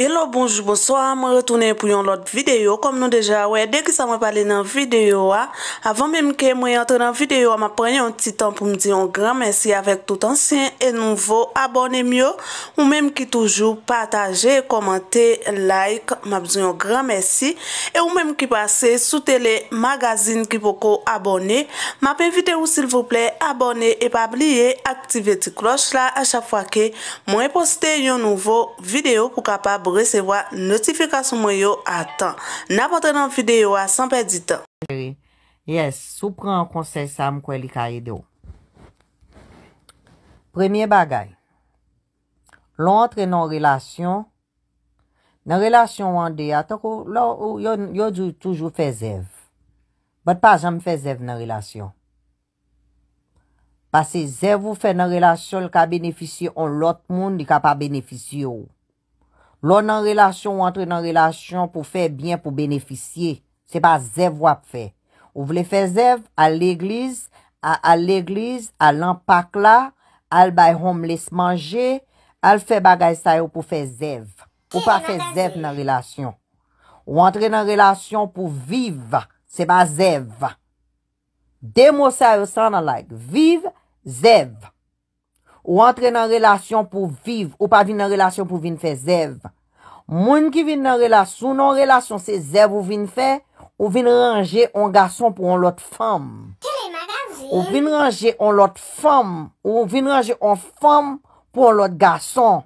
Hello, bonjou, bonsoir, mwen retounen pou yon lot videyo Kom nou deja, wey, dek ki sa mwen pale nan videyo wa Avan menm ke mwen yon tre nan videyo wa Ma prene yon ti tan pou mdi yon gran mersi Avek tout ansyen e nouvo abone myo Ou menm ki toujou pataje, komente, like Ma bezon yon gran mersi E ou menm ki pase sou tele magazin ki poko abone Ma pe videyo sil vople abone e pa bliye Aktive ti kloch la a chak fwa ke Mwen poste yon nouvo videyo pou kapab resevo a notifikasyon mwen yo a tan. Na potre nan fideyo a san perdi tan. Yes, sou pre an konsey sa mwen kwen li ka yedou. Premye bagay, lontre nan relasyon, nan relasyon wande, atak ou yo di toujou fe zev. Bote pa jam fe zev nan relasyon. Pase zev ou fe nan relasyon l ka benefisyon l ot moun di ka pa benefisyon yo. Lò nan relasyon ou antre nan relasyon pou fè byen pou beneficye. Se pa zev wap fè. Ou vle fè zev al l'egliz, al l'empak la, al bay hom lese manje, al fè bagay sayo pou fè zev. Ou pa fè zev nan relasyon. Ou antre nan relasyon pou vive. Se pa zev. Demo sayo san nan like. Vive, zev. Ou antre nan relasyon pou viv, ou pa vin nan relasyon pou vin fe zev. Moun ki vin nan relasyon, nan relasyon se zev ou vin fe, ou vin range on gason pou on lot fom. Ou vin range on lot fom, ou vin range on fom pou on lot gason.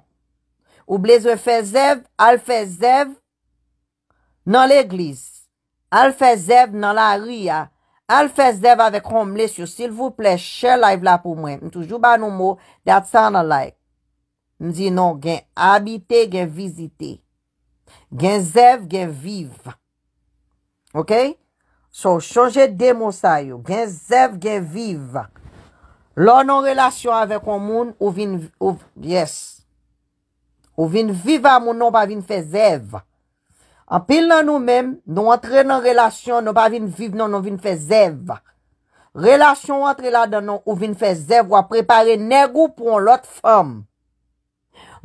Ou blezwe fe zev, al fe zev nan l'eglis. Al fe zev nan la ria. Al fè zèv avè kòm lè syo, sil vou plè, chè laiv la pou mwen. M toujou ba nou mò, dat san a laik. M di nou, gen habite, gen vizite. Gen zèv, gen viv. Ok? So, chonje de mò sa yo. Gen zèv, gen viv. Lò nan relasyon avè kòm moun, ou vin, yes. Ou vin viv avè moun nou pa vin fè zèv. An pil nan nou men, nou antre nan relasyon nou pa vin viv nan nou vin fe zev. Relasyon antre la dan nou ou vin fe zev, wap prepare neg ou pou an lot fom.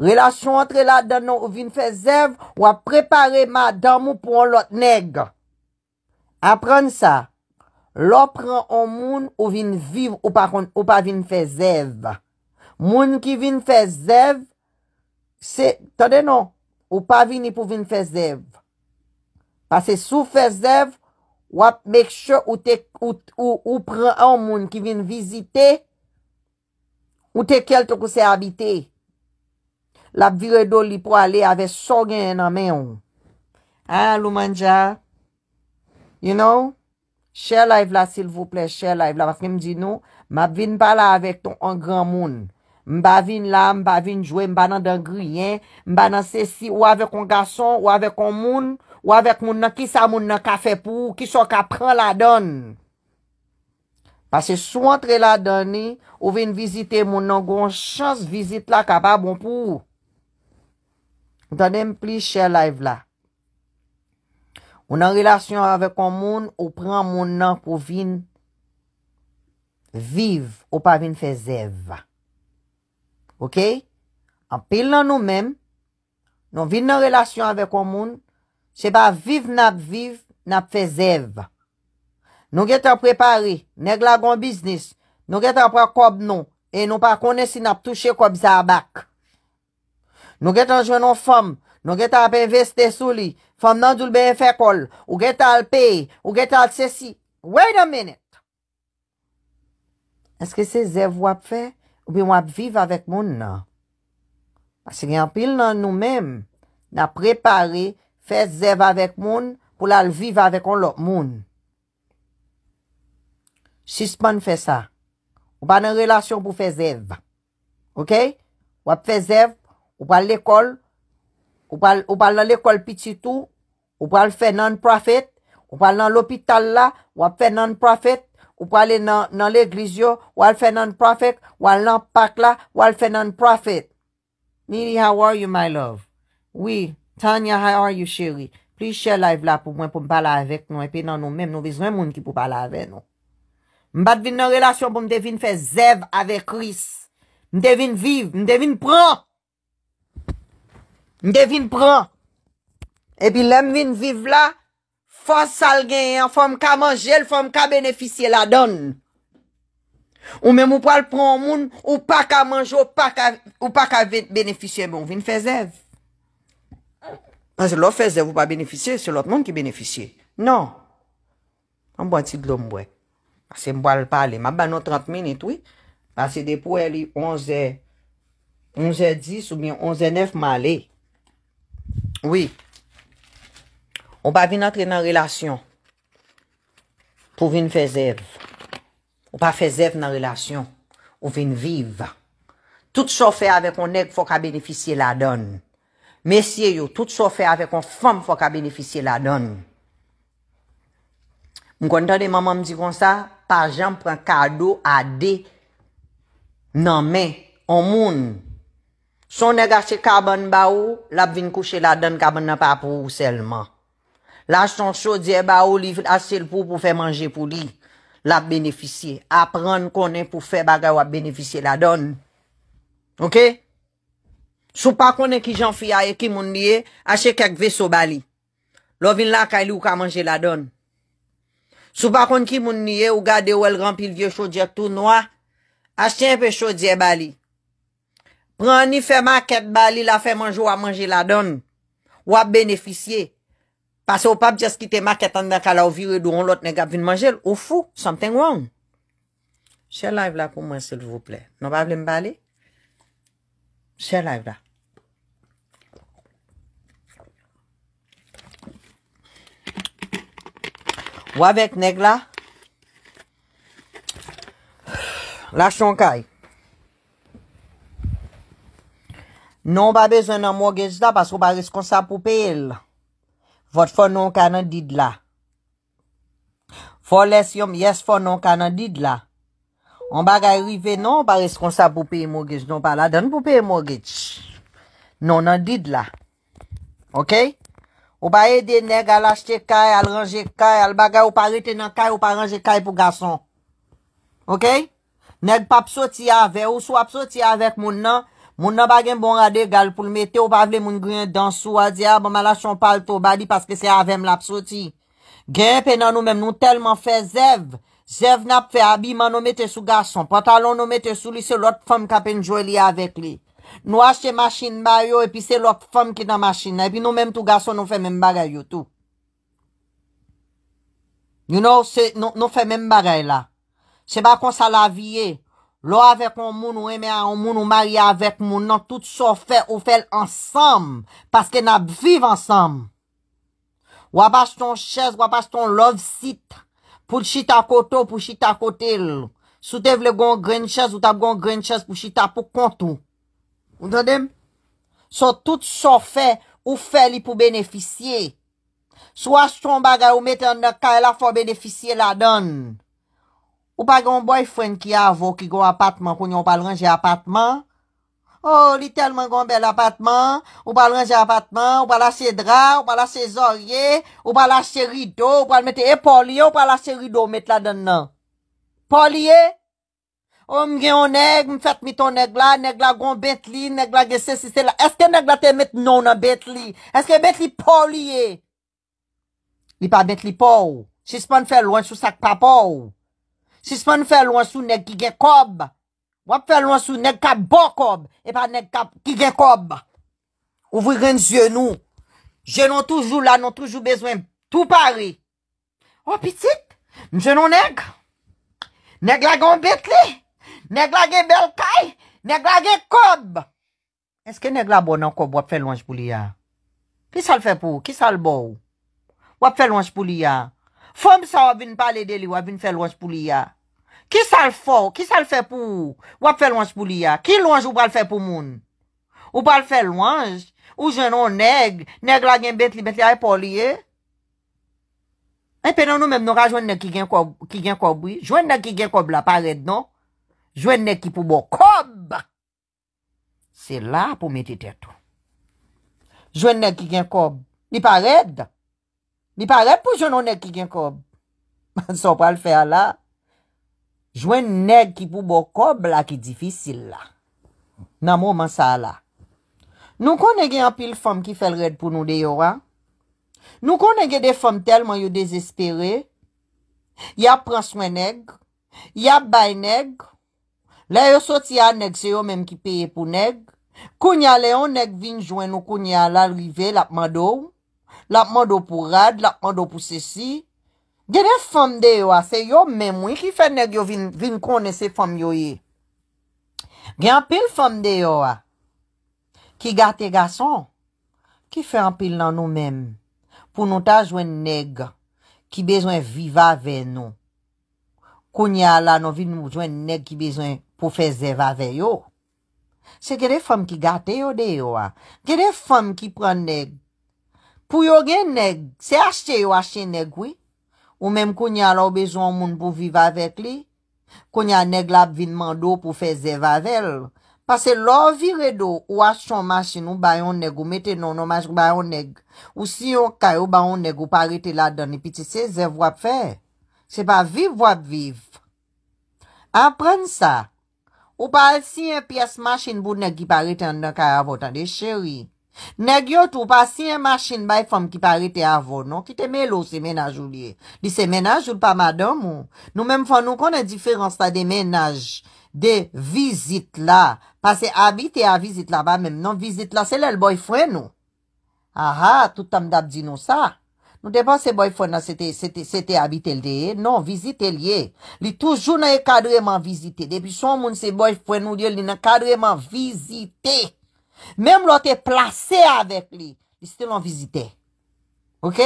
Relasyon antre la dan nou ou vin fe zev, wap prepare madam ou pou an lot neg. Aprende sa, lopran an moun ou vin viv ou pa vin fe zev. Moun ki vin fe zev, se tade nan ou pa vin ipou vin fe zev. Pase sou fezev, wap mek chou ou pre an moun ki vin vizite, ou te kel to kouse habite. La vire do li pou ale ave so gen an ame yon. Ha, Loumanja? You know? Cher live la, sil vouple, cher live la, mas ne m di nou, m ap vin bala avek ton an gran moun. M ba vin la, m ba vin jwe, m ba nan den griyen, m ba nan sesi ou avek an gason, ou avek an moun, Ou avèk moun nan ki sa moun nan ka fè pou, ki so ka pran la don. Pase sou antre la doni, ou vin vizite moun nan, goun chans vizite la ka pa bon pou. Mwen tanem pli chè live la. Moun nan relasyon avèk moun, ou pran moun nan kou vin viv, ou pa vin fè zèv. Ok? An pil nan nou mèm, nou vin nan relasyon avèk moun, se pa viv nap viv, nap fe zev. Nou get an prepari, neg lagon biznis, nou get an pra kob nou, e nou pa kone si nap touche kob zabak. Nou get an jenon fom, nou get an ap investe sou li, fom nan doul ben fe kol, ou get an alpe, ou get an alsesi. Wait a minute! Eske se zev wap fe, ou bi wap viv avèk moun nan? Asi gen apil nan nou men, nap prepari, zek, Fè zèv avèk moun pou lal viv avèk on lop moun. Sisman fè sa. Ou pa nan relasyon pou fè zèv. Ok? Ou pa fè zèv. Ou pa l'ekol. Ou pa lal ekol piti tou. Ou pa lal fè nan profet. Ou pa lal l'opital la. Ou pa lal fè nan profet. Ou pa lal nan l'eglizyo. Ou pa lal fè nan profet. Ou pa lal lopak la. Ou pa lal fè nan profet. Miri, how are you my love? Oui. Tanya, how are you chéri? Plis chè la y vla pou mwen pou mpala avek nou, epi nan nou mèm nou vizren moun ki pou mpala avek nou. Mbat vin nan relasyon pou mde vin fè zev avek kris. Mde vin viv, mde vin pran. Mde vin pran. Epi lèm vin viv la, fòs sal genyen, fòm ka manjel, fòm ka beneficye la don. Ou mèm ou pal pran moun, ou pa ka manjel, ou pa ka beneficye moun, vin fè bon, zev. Ase lò fèzev ou pa benefisye, se lòt moun ki benefisye. Non. An bwa ti glom bwe. Ase mbwa l pali. Mabwa nou 30 minit, oui. Ase depo el li 11, 10 ou bien 11, 9 mali. Oui. Ou pa vin atre nan relasyon. Pou vin fèzev. Ou pa fèzev nan relasyon. Ou vin vive. Tout chò fè avè konèk fò ka benefisye la donn. Mesye yo, tout so fè avè kon fèm fòk a benefisye la don. M kon tè de maman m di kon sa, pa jèm pren kado a de nan men, an moun. Son nega se kaban ba ou, lap vin kouche la don kaban nan pa pou selman. La son so dè e ba ou li asel pou pou fè manje pou li, lap benefisye. A pren konen pou fè bagay wap benefisye la don. Ok? Sou pa konen ki jan fiyaye ki moun niye, ache kek ve so bali. Lo vin la ka li ou ka manje la don. Sou pa konen ki moun niye, ou gade ou el rampil vie chodje tout noua, ache tenpe chodje bali. Pren ni fe ma ket bali la fe manjou a manje la don. Ou a beneficye. Pase ou pap jes kite ma ket an de ka la ou vire do on lot ne gap vin manjel. Ou fou, something wrong. Che live la pou mwen sel vople. Non pa vle mbali? Se la ev la. Ou avek neg la? La chonkay. Non ba bezena mwagez la baso ba reskonsa pou pe el. Vot fon non kanan did la. Fon les yon yes fon non kanan did la. On bagay rive non pa reskonsap pou peye mogich. Non pa la dan pou peye mogich. Non nan did la. Ok? Ou pa ede neg al ashte kay, al range kay, al bagay ou pa rete nan kay ou pa range kay pou gason. Ok? Neg pa psoti ave ou sou apsoti avek moun nan. Moun nan bagen bon rade gal pou l'mete ou pa vle moun gren dansou a diya. Ah, bon mala chon pal to badi paske se avem la psoti. Gren pe nan nou men nou telman fe zev. Zev nap fe abi, man nou mette sou gason. Pantalon nou mette sou li, se lot fom kapen jwe li avek li. Nou asche maschine ba yo, epi se lot fom ki nan maschine. Epi nou menm tou gason nou fe menm bagay yo tou. You know, nou fe menm bagay la. Se ba kon sa la viye. Lo avek ou moun ou eme a ou moun ou mari avek moun. Nan tout so fe ou fel ansam. Paske nap viv ansam. Wapas ton ches, wapas ton lov sita. Pou chita koto, pou chita kotel. Sou tev le gon gren ches, ou tap gon gren ches pou chita pou kontou. Ote dem? Sou tout sou fe ou fe li pou beneficie. Sou as ton bagay ou meten de ka la fo beneficie la don. Ou pa gen un boyfriend ki avou ki go apatman, kon yon pal range apatman. Oh, li telman gon bel apatman, ou pa lanje apatman, ou pa lache dra, ou pa lache zorye, ou pa lache rido, ou pa lache e polye, ou pa lache rido met la den nan. Polye? Om oh, gen yon neg, mfet miton neg la, neg la gon bet li, neg la gesen si se la. Eske neg la te met non nan bet li? Eske bet li polye? Li pa bet li pol. Si se pan fè lwen sou sak pa pol. Si se pan fè lwen sou neg ki gen kob. Wap fè lon sou neg kab bo kob, e pa neg ki gen kob. Ovi ren zyenou, jenon toujou la, nan toujou bezwen, tou pari. O oh, pitit, mwen jenon neg, neg lage mbet li, neg lage bel kaj, neg lage kob. Eske neg la bonan kob wap fè lonj pou li ya? Ki sal fè pou, ki sal bou? Wap fè lonj pou li ya? Fom sa wap vin pale de li, wap vin fè lonj pou li ya? Ki sa l fò? Ki sa l fè pou wap fè louange pou li ya? Ki louange ou pa l fè pou moun? Ou pa l fè louange? Ou jwenon neg? Neg la gen bet li bet li a e poli e? En penan nou men mnora jwenon neg ki gen kobbi? Jwenon neg ki gen kobbi la pared non? Jwenon neg ki pou bo kobbi? Se la pou meti tèto. Jwenon neg ki gen kobbi? Ni pared? Ni pared pou jwenon neg ki gen kobbi? Sò pa l fè ala? Jwen neg ki pou bo kob la ki difisil la. Nan mou man sa la. Nou kon negi an pil fom ki fel red pou nou de yora. Nou kon negi de fom telman yo desespere. Ya pran swen neg. Ya bay neg. La yo soti an neg se yo menm ki peye pou neg. Kounya leyon neg vin jwen nou kounya la rive lapman do. Lapman do pou rad, lapman do pou sisi. Gede fom de yo a, se yo men mwen ki fe neg yo vin kone se fom yo ye. Gen apil fom de yo a, ki gate gason, ki fe apil nan nou men, pou nou ta jwen neg ki bezon viva ve nou. Kouni ala nou vin nou jwen neg ki bezon pou fe zeva ve yo. Se gede fom ki gate yo de yo a, gede fom ki pren neg. Pou yo gen neg, se ashe yo ashe neg wey, Ou mèm konye alò bejoun moun pou viv avèk li, konye anè glap vinman do pou fè zèv avèl. Pase lò vire do ou as chon masin ou bayon neg ou meten nono masin ou bayon neg, ou si yon kayo bayon neg ou parete la dan epiti se zèv wap fè. Se pa viv wap viv. Aprende sa, ou pa al si yon pias masin bou neg ki parete an dan kayo avotan de chéri. Ne gyot ou pa si yon machin bay fòm ki pare te avon nou, ki te melo se menaj ou liye. Li se menaj ou pa madam ou. Nou menm fòm nou konen diferans la de menaj, de vizit la. Pa se abite a vizit la ba menm, nou vizit la se lèl boy fwen nou. Aha, tout am dab di nou sa. Nou de pa se boy fwen la se te abite el deye, nou vizit el ye. Li toujou nan e kadreman vizite. Depi son moun se boy fwen nou, li nan kadreman vizitey. Mèm lò te plase avèk li, isi te lòn vizite. Ok?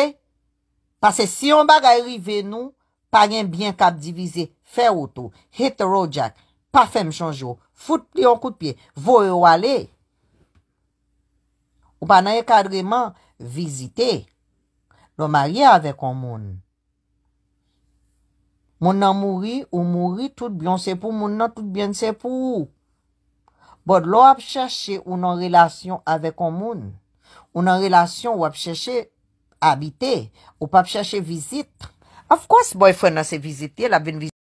Pase si yon bag a yrive nou, pa yon byen kap divize, fe wotou, hit road jack, pa fèm chanjou, foute li yon koute piye, vò yon wale. Ou pa nan yon kadreman, vizite, lò marye avèk yon moun. Moun nan mouri, ou mouri, tout byen se pou, moun nan tout byen se pou ou. Bon, lo ap chache ou nan relasyon avek omoun, ou nan relasyon ou ap chache habite, ou pa ap chache vizit, avkwaz boy fwen ase vizite, la ven vizite.